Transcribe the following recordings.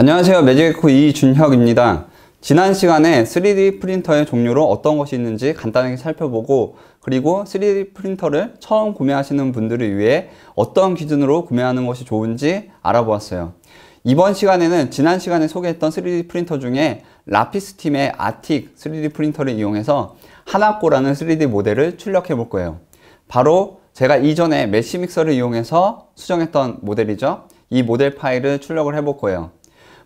안녕하세요 매직에코 이준혁입니다 지난 시간에 3D 프린터의 종류로 어떤 것이 있는지 간단하게 살펴보고 그리고 3D 프린터를 처음 구매하시는 분들을 위해 어떤 기준으로 구매하는 것이 좋은지 알아보았어요 이번 시간에는 지난 시간에 소개했던 3D 프린터 중에 라피스 팀의 아틱 3D 프린터를 이용해서 하나꼬라는 3D 모델을 출력해 볼 거예요 바로 제가 이전에 메쉬 믹서를 이용해서 수정했던 모델이죠 이 모델 파일을 출력을 해 볼 거예요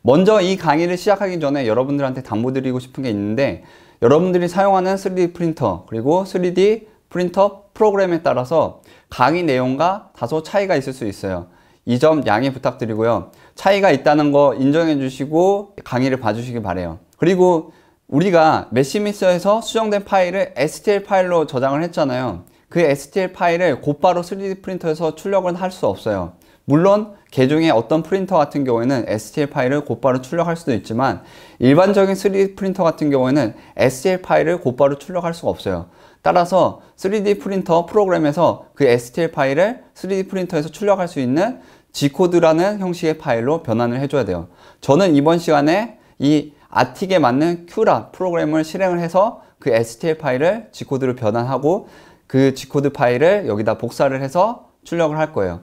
먼저 이 강의를 시작하기 전에 여러분들한테 당부드리고 싶은 게 있는데 여러분들이 사용하는 3D 프린터 그리고 3D 프린터 프로그램에 따라서 강의 내용과 다소 차이가 있을 수 있어요 이 점 양해 부탁드리고요 차이가 있다는 거 인정해 주시고 강의를 봐주시기 바래요 그리고 우리가 메시미스에서 수정된 파일을 STL 파일로 저장을 했잖아요 그 STL 파일을 곧바로 3D 프린터에서 출력을할 수 없어요 물론 개중에 어떤 프린터 같은 경우에는 STL 파일을 곧바로 출력할 수도 있지만 일반적인 3D 프린터 같은 경우에는 STL 파일을 곧바로 출력할 수가 없어요. 따라서 3D 프린터 프로그램에서 그 STL 파일을 3D 프린터에서 출력할 수 있는 G코드라는 형식의 파일로 변환을 해줘야 돼요. 저는 이번 시간에 이 아틱에 맞는 큐라 프로그램을 실행을 해서 그 STL 파일을 G코드로 변환하고 그 G코드 파일을 여기다 복사를 해서 출력을 할 거예요.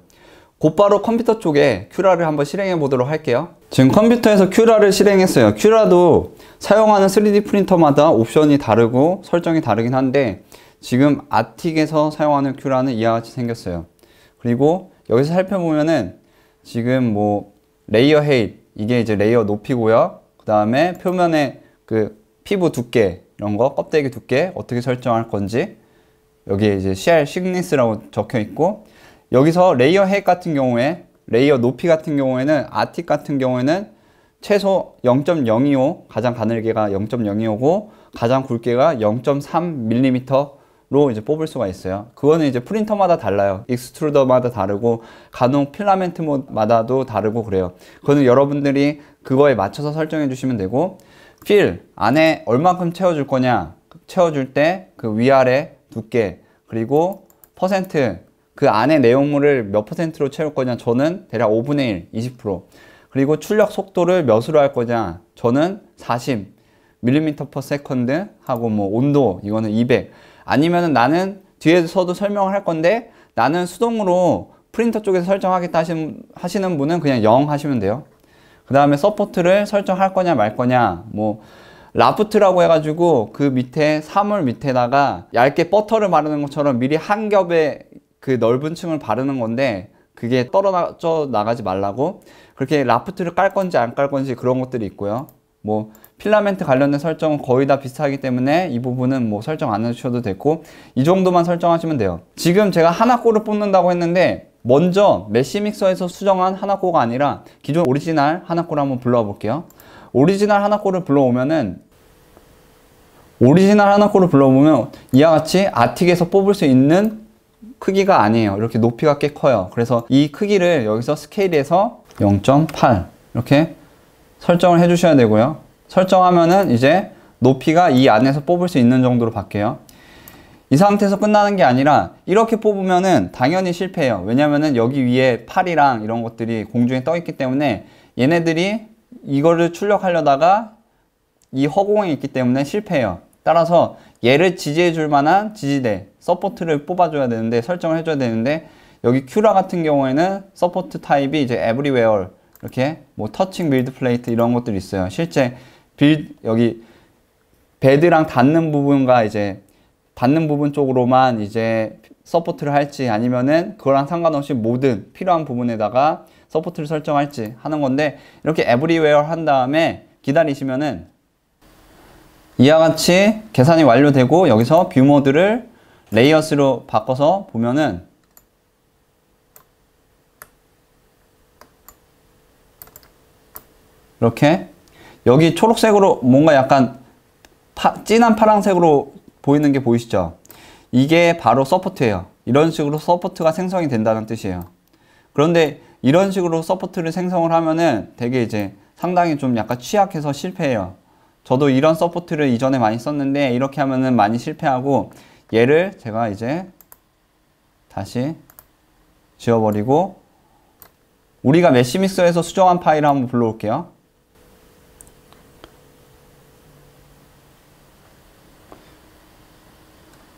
곧바로 컴퓨터 쪽에 큐라를 한번 실행해 보도록 할게요 지금 컴퓨터에서 큐라를 실행했어요 큐라도 사용하는 3D 프린터마다 옵션이 다르고 설정이 다르긴 한데 지금 아틱에서 사용하는 큐라는 이와 같이 생겼어요 그리고 여기서 살펴보면은 지금 뭐 레이어 헤이 이게 이제 레이어 높이고요 그 다음에 표면의 그 피부 두께 이런 거 껍데기 두께 어떻게 설정할 건지 여기에 이제 CR 시니스라고 적혀 있고 여기서 레이어 핵 같은 경우에 레이어 높이 같은 경우에는 아틱 같은 경우에는 최소 0.025 가장 가늘게가 0.025고 가장 굵게가 0.3mm로 이제 뽑을 수가 있어요 그거는 이제 프린터마다 달라요 익스트루더마다 다르고 간혹 필라멘트 모드마다도 다르고 그래요 그거는 여러분들이 그거에 맞춰서 설정해 주시면 되고 필 안에 얼만큼 채워줄 거냐 채워줄 때 그 위아래 두께 그리고 퍼센트 그 안에 내용물을 몇 퍼센트로 채울 거냐 저는 대략 5분의 1, 20% 그리고 출력 속도를 몇으로 할 거냐 저는 40 밀리미터 퍼 세컨드 하고 뭐 온도 이거는 200 아니면은 나는 뒤에서도 설명을 할 건데 나는 수동으로 프린터 쪽에서 설정하겠다 하신, 하시는 분은 그냥 0 하시면 돼요 그 다음에 서포트를 설정할 거냐 말 거냐 뭐 라프트라고 해가지고 그 밑에 사물 밑에다가 얇게 버터를 바르는 것처럼 미리 한 겹의 그 넓은 층을 바르는 건데 그게 떨어져 나가지 말라고 그렇게 라프트를 깔 건지 안 깔 건지 그런 것들이 있고요 뭐 필라멘트 관련된 설정은 거의 다 비슷하기 때문에 이 부분은 뭐 설정 안 해주셔도 되고 이 정도만 설정하시면 돼요 지금 제가 하나 꼬를 뽑는다고 했는데 먼저 메쉬 믹서에서 수정한 하나 꼬가 아니라 기존 오리지널 하나 꼬를 한번 불러와 볼게요 오리지널 하나 꼬를 불러오면은 오리지널 하나 꼬를 불러오면 이와 같이 아틱에서 뽑을 수 있는 크기가 아니에요 이렇게 높이가 꽤 커요 그래서 이 크기를 여기서 스케일에서 0.8 이렇게 설정을 해 주셔야 되고요 설정하면은 이제 높이가 이 안에서 뽑을 수 있는 정도로 바뀌어요 이 상태에서 끝나는 게 아니라 이렇게 뽑으면은 당연히 실패해요 왜냐면은 여기 위에 팔이랑 이런 것들이 공중에 떠 있기 때문에 얘네들이 이거를 출력하려다가 이 허공에 있기 때문에 실패해요 따라서 얘를 지지해 줄 만한 지지대 서포트를 뽑아줘야 되는데 설정을 해줘야 되는데 여기 큐라 같은 경우에는 서포트 타입이 이제 에브리웨어 이렇게 뭐 터칭 빌드 플레이트 이런 것들이 있어요. 실제 빌 여기 배드랑 닿는 부분과 이제 닿는 부분 쪽으로만 이제 서포트를 할지 아니면은 그거랑 상관없이 모든 필요한 부분에다가 서포트를 설정할지 하는 건데 이렇게 에브리웨어 한 다음에 기다리시면은 이와 같이 계산이 완료되고 여기서 뷰 모드를 레이어스로 바꿔서 보면은 이렇게 여기 초록색으로 뭔가 약간 파, 진한 파란색으로 보이는 게 보이시죠? 이게 바로 서포트예요. 이런 식으로 서포트가 생성이 된다는 뜻이에요. 그런데 이런 식으로 서포트를 생성을 하면은 되게 이제 상당히 좀 약간 취약해서 실패해요. 저도 이런 서포트를 이전에 많이 썼는데 이렇게 하면은 많이 실패하고 얘를 제가 이제 다시 지워버리고 우리가 메시믹서에서 수정한 파일을 한번 불러올게요.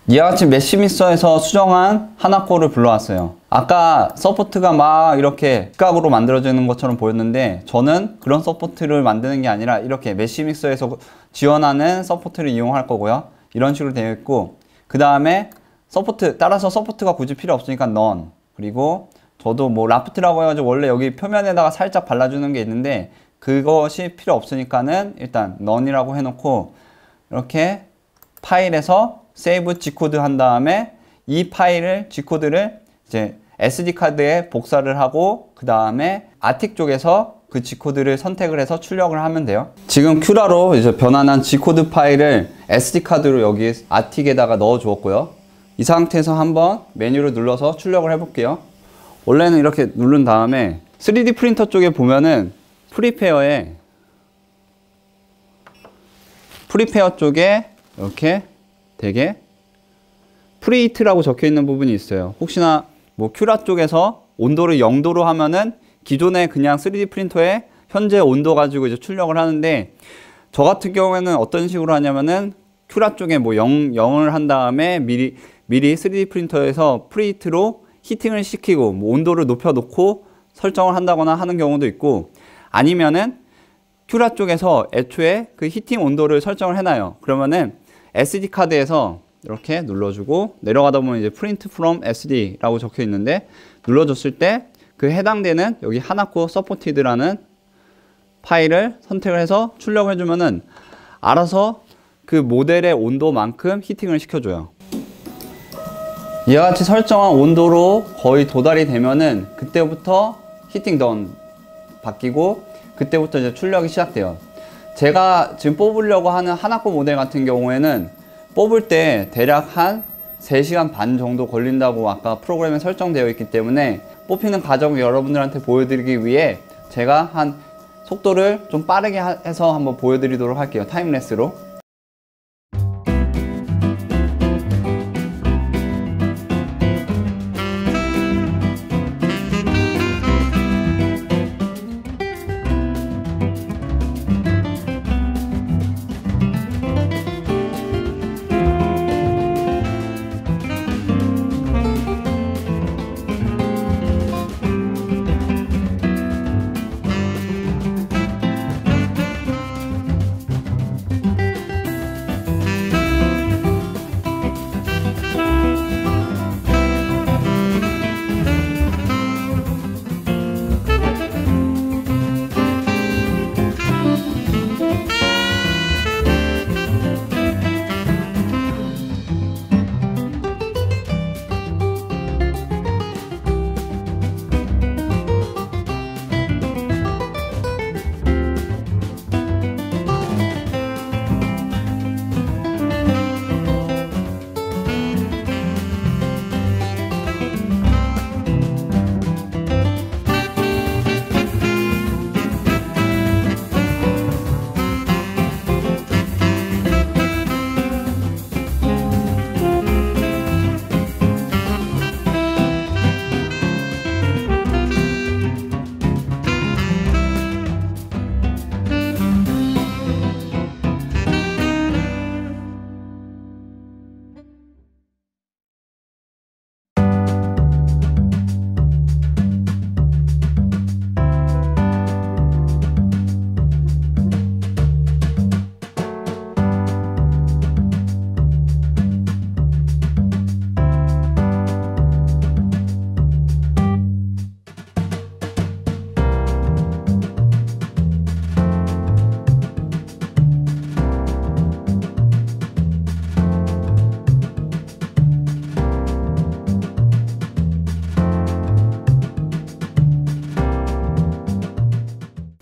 이와 같이 메시믹서에서 수정한 하나코를 불러왔어요. 아까 서포트가 막 이렇게 직각으로 만들어지는 것처럼 보였는데 저는 그런 서포트를 만드는 게 아니라 이렇게 메시믹서에서 지원하는 서포트를 이용할 거고요. 이런 식으로 되어 있고 그 다음에 서포트 따라서 서포트가 굳이 필요 없으니까 넌 그리고 저도 뭐 라프트라고 해가지고 원래 여기 표면에다가 살짝 발라주는 게 있는데 그것이 필요 없으니까는 일단 넌이라고 해놓고 이렇게 파일에서 세이브 G코드 한 다음에 이 파일을 G코드를 이제 SD 카드에 복사를 하고 그 다음에 아틱 쪽에서 그 G코드를 선택을 해서 출력을 하면 돼요 지금 큐라로 이제 변환한 G코드 파일을 SD카드로 여기 아틱에다가 넣어 주었고요 이 상태에서 한번 메뉴를 눌러서 출력을 해 볼게요 원래는 이렇게 누른 다음에 3D 프린터 쪽에 보면은 프리페어에 프리페어 쪽에 이렇게 되게 프리히트라고 적혀 있는 부분이 있어요 혹시나 뭐 큐라 쪽에서 온도를 0도로 하면은 기존에 그냥 3D 프린터에 현재 온도 가지고 이제 출력을 하는데 저 같은 경우에는 어떤 식으로 하냐면은 큐라 쪽에 뭐 0, 0을 한 다음에 미리 미리 3D 프린터에서 프리히트로 히팅을 시키고 뭐 온도를 높여 놓고 설정을 한다거나 하는 경우도 있고 아니면은 큐라 쪽에서 애초에 그 히팅 온도를 설정을 해놔요. 그러면은 SD 카드에서 이렇게 눌러주고 내려가다 보면 이제 프린트 프롬 SD라고 적혀 있는데 눌러줬을 때그 해당되는 여기 하나코 서포티드라는 파일을 선택을 해서 출력을 해주면은 알아서 그 모델의 온도만큼 히팅을 시켜줘요 이와 같이 설정한 온도로 거의 도달이 되면은 그때부터 히팅 던 바뀌고 그때부터 이제 출력이 시작돼요 제가 지금 뽑으려고 하는 하나코 모델 같은 경우에는 뽑을 때 대략 한 3시간 반 정도 걸린다고 아까 프로그램에 설정되어 있기 때문에 뽑히는 과정을 여러분들한테 보여드리기 위해 제가 한 속도를 좀 빠르게 해서 한번 보여드리도록 할게요 타임레스로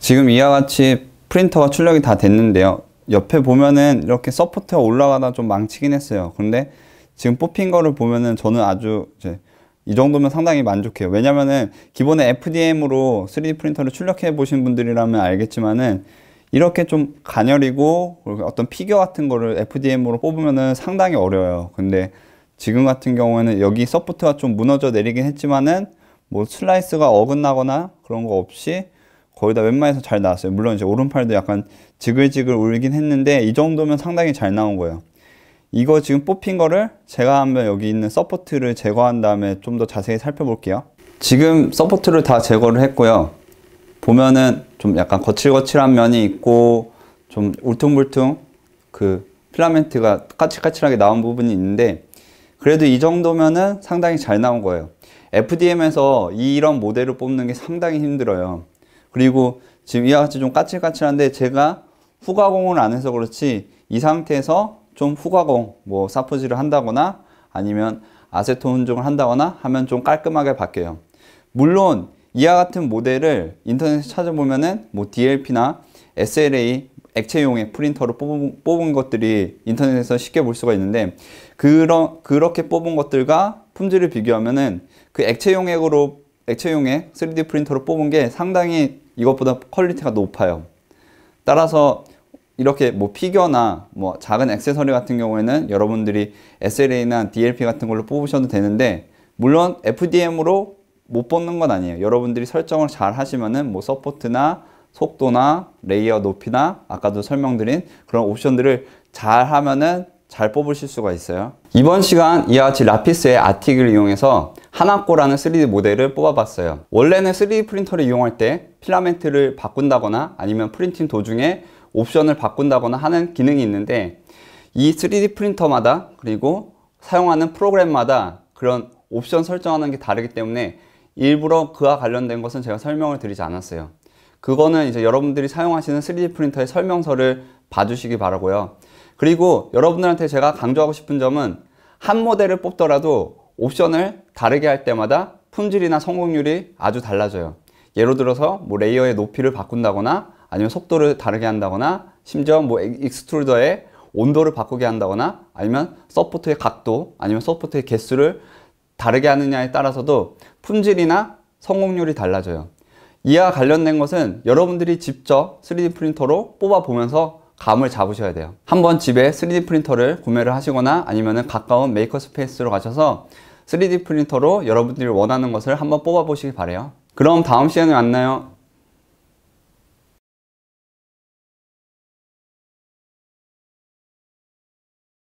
지금 이와 같이 프린터가 출력이 다 됐는데요 옆에 보면은 이렇게 서포트가 올라가다 좀 망치긴 했어요 근데 지금 뽑힌 거를 보면은 저는 아주 이제 이 정도면 상당히 만족해요 왜냐면은 기본에 FDM으로 3D 프린터를 출력해 보신 분들이라면 알겠지만은 이렇게 좀 가녀리고 어떤 피겨 같은 거를 FDM으로 뽑으면은 상당히 어려워요 근데 지금 같은 경우에는 여기 서포트가 좀 무너져 내리긴 했지만은 뭐 슬라이스가 어긋나거나 그런 거 없이 거의 다 웬만해서 잘 나왔어요. 물론 이제 오른팔도 약간 지글지글 울긴 했는데 이 정도면 상당히 잘 나온 거예요. 이거 지금 뽑힌 거를 제가 한번 여기 있는 서포트를 제거한 다음에 좀 더 자세히 살펴볼게요. 지금 서포트를 다 제거를 했고요. 보면은 좀 약간 거칠거칠한 면이 있고 좀 울퉁불퉁 그 필라멘트가 까칠까칠하게 나온 부분이 있는데 그래도 이 정도면은 상당히 잘 나온 거예요. FDM에서 이런 모델을 뽑는 게 상당히 힘들어요. 그리고 지금 이와 같이 좀 까칠까칠한데 제가 후가공을 안 해서 그렇지 이 상태에서 좀 후가공 뭐 사포질을 한다거나 아니면 아세톤 혼종을 한다거나 하면 좀 깔끔하게 바뀌어요. 물론 이와 같은 모델을 인터넷에 찾아보면은 뭐 DLP나 SLA 액체용의 프린터로 뽑은, 뽑은 것들이 인터넷에서 쉽게 볼 수가 있는데 그런 그렇게 뽑은 것들과 품질을 비교하면은 그 액체용액으로 액체용의 3D 프린터로 뽑은 게 상당히 이것보다 퀄리티가 높아요. 따라서 이렇게 뭐피겨나뭐 뭐 작은 액세서리 같은 경우에는 여러분들이 SLA나 DLP 같은 걸로 뽑으셔도 되는데 물론 FDM으로 못 뽑는 건 아니에요. 여러분들이 설정을 잘 하시면은 뭐 서포트나 속도나 레이어 높이나 아까도 설명드린 그런 옵션들을 잘 하면은 잘 뽑으실 수가 있어요 이번 시간 이와 같이 라피스의 아틱을 이용해서 하나꼬라는 3D 모델을 뽑아봤어요 원래는 3D 프린터를 이용할 때 필라멘트를 바꾼다거나 아니면 프린팅 도중에 옵션을 바꾼다거나 하는 기능이 있는데 이 3D 프린터마다 그리고 사용하는 프로그램마다 그런 옵션 설정하는 게 다르기 때문에 일부러 그와 관련된 것은 제가 설명을 드리지 않았어요 그거는 이제 여러분들이 사용하시는 3D 프린터의 설명서를 봐주시기 바라고요 그리고 여러분들한테 제가 강조하고 싶은 점은 한 모델을 뽑더라도 옵션을 다르게 할 때마다 품질이나 성공률이 아주 달라져요. 예를 들어서 뭐 레이어의 높이를 바꾼다거나 아니면 속도를 다르게 한다거나 심지어 뭐 익스트루더의 온도를 바꾸게 한다거나 아니면 서포트의 각도 아니면 서포트의 개수를 다르게 하느냐에 따라서도 품질이나 성공률이 달라져요. 이와 관련된 것은 여러분들이 직접 3D 프린터로 뽑아보면서 감을 잡으셔야 돼요 한번 집에 3D 프린터를 구매를 하시거나 아니면 가까운 메이커스페이스로 가셔서 3D 프린터로 여러분들이 원하는 것을 한번 뽑아 보시기 바래요 그럼 다음 시간에 만나요